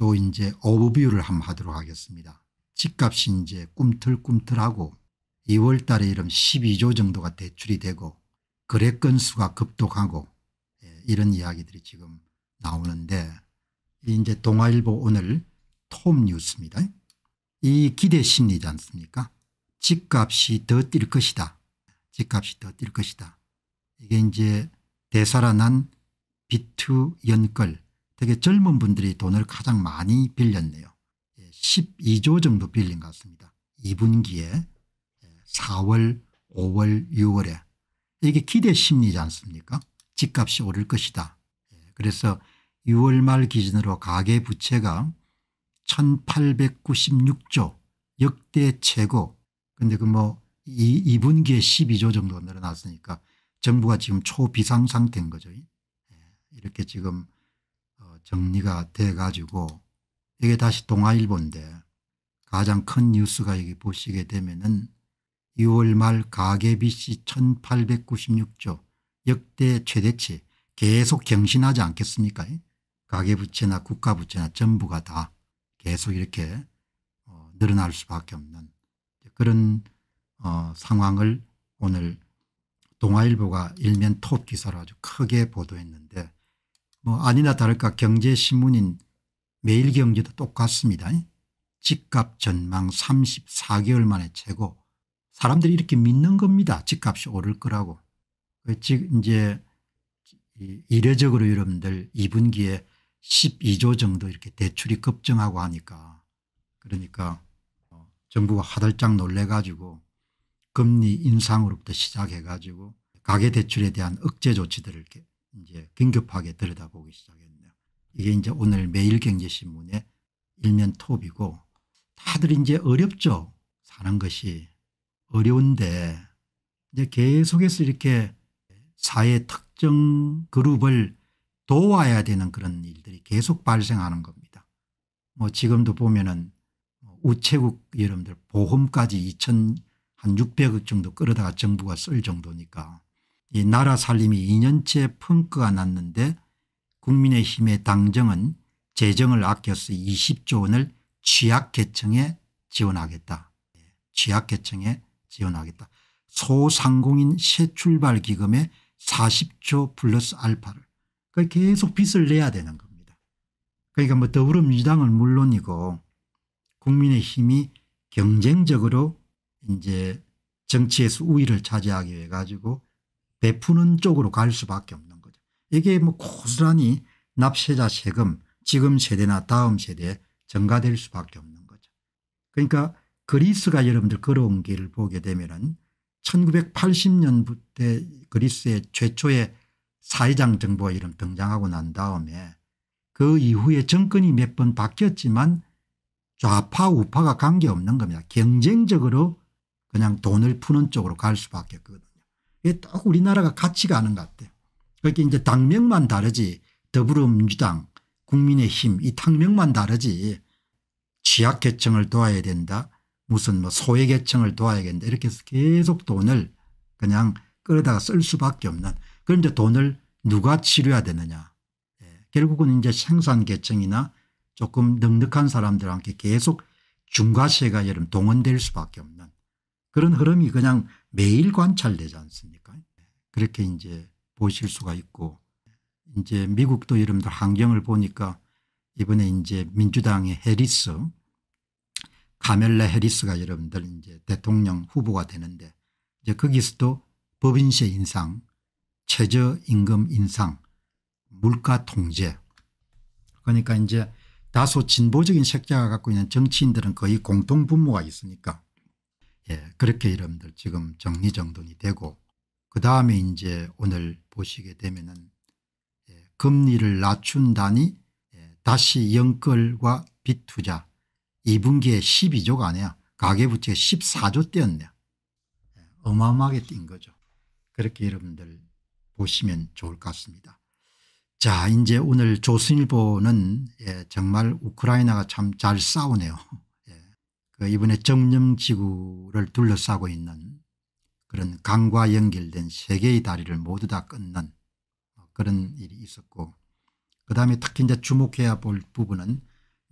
또 이제 오브뷰를 한번 하도록 하겠습니다. 집값이 이제 꿈틀꿈틀하고 2월 달에 이름 12조 정도가 대출이 되고 거래 건수가 급독하고 예, 이런 이야기들이 지금 나오는데 이제 동아일보 오늘 톰 뉴스입니다. 이 기대 심리지 않습니까 집값이 더 뛸 것이다. 집값이 더 뛸 것이다. 이게 이제 대사란한 비투 연끌 되게 젊은 분들이 돈을 가장 많이 빌렸네요. 12조 예, 정도 빌린 것 같습니다. 2분기에 4월 예, 5월 6월에 이게 기대 심리지 않습니까 집값이 오를 것이다. 예, 그래서 6월 말 기준으로 가계부채가 1896조 역대 최고 근데 그 뭐 2분기에 12조 정도 늘어났으니까 정부가 지금 초비상 상태인 거죠. 이렇게 지금 정리가 돼 가지고 이게 다시 동아일보인데 가장 큰 뉴스가 여기 보시게 되면은 2월 말 가계빚이 1896조 역대 최대치 계속 경신하지 않겠습니까 가계부채나 국가부채나 전부가 다 계속 이렇게 어, 늘어날 수밖에 없는 그런 어, 상황을 오늘 동아일보가 일면 톱 기사로 아주 크게 보도했는데 뭐 아니나 다를까 경제신문인 매일경제도 똑같습니다. 집값 전망 34개월 만에 최고 사람들이 이렇게 믿는 겁니다. 집값이 오를 거라고. 그 이제 이례적으로 여러분들 2분기에 12조 정도 이렇게 대출이 급증하고 하니까 그러니까 어, 정부가 화들짝 놀래 가지고 금리 인상으로부터 시작해 가지고 가계대출에 대한 억제 조치들을 이제 긴급하게 들여다보기 시작했네요. 이게 이제 오늘 매일경제신문의 일면 톱이고 다들 이제 어렵죠. 사는 것이 어려운데 이제 계속해서 이렇게 사회 특정 그룹을 도와야 되는 그런 일들이 계속 발생하는 겁니다. 뭐 지금도 보면은 우체국 여러분들 보험까지 2,600억 정도 끌어다가 정부가 쓸 정도니까 이 나라 살림이 2년째 펑크가 났는데 국민의힘의 당정은 재정을 아껴서 20조 원을 취약계층에 지원하겠다. 취약계층에 지원하겠다. 소상공인 새출발 기금에 40조 플러스 알파를 그러니까 계속 빚을 내야 되는 겁니다. 그러니까 뭐 더불어민주당은 물론이고 국민의힘이 경쟁적으로 이제 정치에서 우위를 차지하기 위해 가지고 베푸는 쪽으로 갈 수밖에 없는 거죠. 이게 뭐 고스란히 납세자 세금 지금 세대나 다음 세대에 전가될 수밖에 없는 거죠. 그러니까 그리스가 여러분들 걸어온 길을 보게 되면 1980년부터 그리스의 최초의 사회장 정부가 이름 등장하고 난 다음에 그 이후에 정권이 몇 번 바뀌었지만 좌파 우파가 관계없는 겁니다. 경쟁적으로 그냥 돈을 푸는 쪽으로 갈 수밖에 없거든요. 이게 딱 우리나라가 같이 가는 것 같아요. 그렇게 그러니까 이제 당명만 다르지 더불어민주당 국민의힘 이 당명만 다르지 취약계층을 도와야 된다 무슨 뭐 소외계층을 도와야 된다 이렇게 해서 계속 돈을 그냥 끌어다가 쓸 수밖에 없는 그런데 돈을 누가 치료해야 되느냐 예. 결국은 이제 생산계층이나 조금 넉넉한 사람들한테 계속 중과세가 여름 동원될 수밖에 없는 그런 흐름이 그냥 매일 관찰되지 않습니까? 그렇게 이제 보실 수가 있고 이제 미국도 여러분들 환경을 보니까 이번에 이제 민주당의 해리스 카멜라 해리스가 여러분들 이제 대통령 후보가 되는데 이제 거기서도 법인세 인상 최저임금 인상 물가 통제 그러니까 이제 다소 진보적인 색채가 갖고 있는 정치인들은 거의 공통 분모가 있으니까 예, 그렇게 여러분들 지금 정리정돈이 되고 그 다음에 이제 오늘 보시게 되면은 예, 금리를 낮춘다니 예, 다시 영끌과 빚투자 2분기에 12조가 아니야 가계부채 14조 대였네요 예, 어마어마하게 뛴 거죠. 그렇게 여러분들 보시면 좋을 것 같습니다. 자 이제 오늘 조선일보는 예, 정말 우크라이나가 참 잘 싸우네요. 그 이번에 정념지구를 둘러싸고 있는 그런 강과 연결된 세계의 다리를 모두 다 끊는 그런 일이 있었고 그 다음에 특히 이제 주목해야 볼 부분은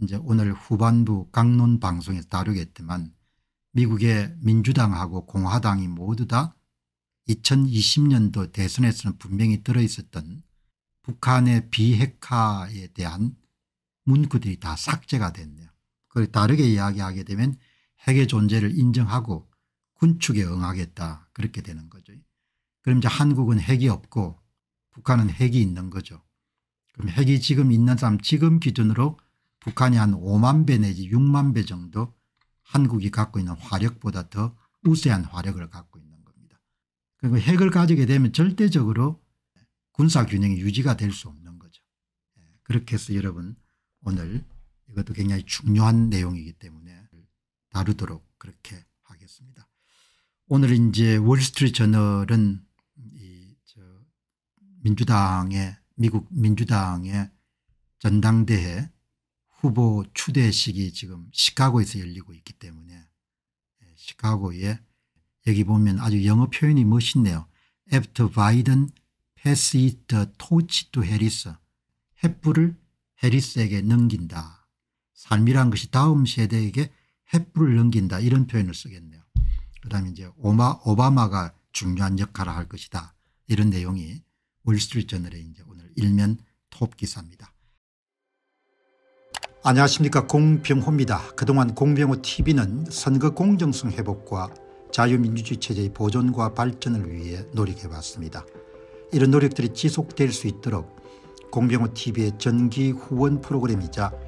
이제 오늘 후반부 강론 방송에서 다루겠지만 미국의 민주당하고 공화당이 모두 다 2020년도 대선에서는 분명히 들어있었던 북한의 비핵화에 대한 문구들이 다 삭제가 됐네요. 그걸 다르게 이야기하게 되면 핵의 존재를 인정하고 군축에 응하겠다 그렇게 되는 거죠. 그럼 이제 한국은 핵이 없고 북한은 핵이 있는 거죠. 그럼 핵이 지금 있는 사람 지금 기준으로 북한이 한 5만 배 내지 6만 배 정도 한국이 갖고 있는 화력보다 더 우세한 화력을 갖고 있는 겁니다. 그리고 핵을 가지게 되면 절대적으로 군사균형이 유지가 될 수 없는 거죠. 예, 그렇게 해서 여러분 오늘 이것도 굉장히 중요한 내용이기 때문에 다루도록 그렇게 하겠습니다. 오늘 이제 월스트리트 저널은 민주당의 미국 민주당의 전당대회 후보 추대식이 지금 시카고에서 열리고 있기 때문에 예, 시카고에 여기 보면 아주 영어 표현이 멋있네요. After Biden passes the torch to Harris. 햇불을 해리스에게 넘긴다. 삶이란 것이 다음 세대에게 횃불을 넘긴다 이런 표현을 쓰겠네요. 그 다음에 이제 오마, 오바마가 중요한 역할을 할 것이다 이런 내용이 월스트리트저널의 이제 오늘 일면 톱 기사입니다. 안녕하십니까 공병호입니다. 그동안 공병호 tv는 선거 공정성 회복과 자유민주주의 체제의 보존과 발전을 위해 노력해왔습니다. 이런 노력들이 지속될 수 있도록 공병호 tv의 전기 후원 프로그램이자